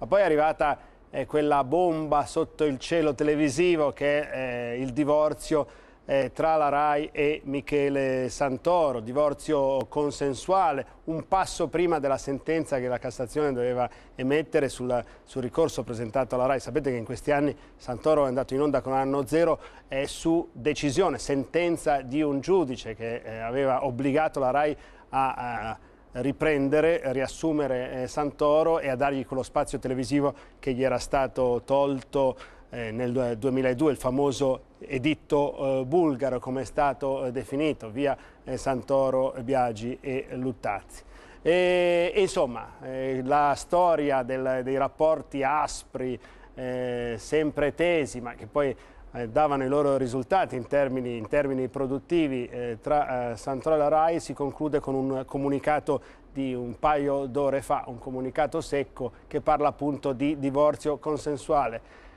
ma poi è arrivata eh, quella bomba sotto il cielo televisivo che è eh, il divorzio eh, tra la RAI e Michele Santoro, divorzio consensuale, un passo prima della sentenza che la Cassazione doveva emettere sul, sul ricorso presentato alla RAI. Sapete che in questi anni Santoro è andato in onda con anno zero eh, su decisione, sentenza di un giudice che eh, aveva obbligato la RAI a, a riprendere, riassumere eh, Santoro e a dargli quello spazio televisivo che gli era stato tolto eh, nel 2002, il famoso editto eh, bulgaro come è stato eh, definito, via eh, Santoro, Biagi e Luttazzi. E, e insomma, eh, la storia del, dei rapporti aspri, sempre tesi, ma che poi eh, davano i loro risultati in termini, in termini produttivi eh, tra eh, Santrola e Rai si conclude con un comunicato di un paio d'ore fa, un comunicato secco che parla appunto di divorzio consensuale.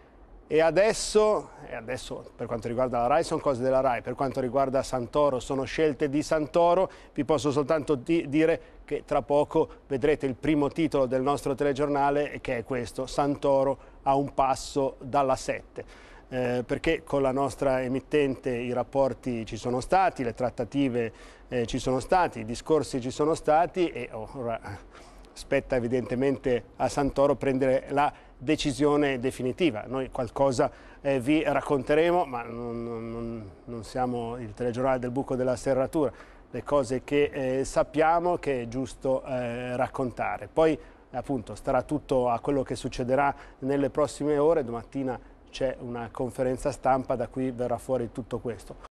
E adesso, e adesso, per quanto riguarda la RAI sono cose della RAI, per quanto riguarda Santoro sono scelte di Santoro, vi posso soltanto di dire che tra poco vedrete il primo titolo del nostro telegiornale che è questo, Santoro a un passo dalla sette eh, perché con la nostra emittente i rapporti ci sono stati, le trattative eh, ci sono stati, i discorsi ci sono stati e ora spetta evidentemente a Santoro prendere la decisione definitiva. Noi qualcosa eh, vi racconteremo, ma non, non, non, siamo il telegiornale del buco della serratura, le cose che eh, sappiamo che è giusto eh, raccontare. Poi appunto starà tutto a quello che succederà nelle prossime ore, domattina c'è una conferenza stampa da cui verrà fuori tutto questo.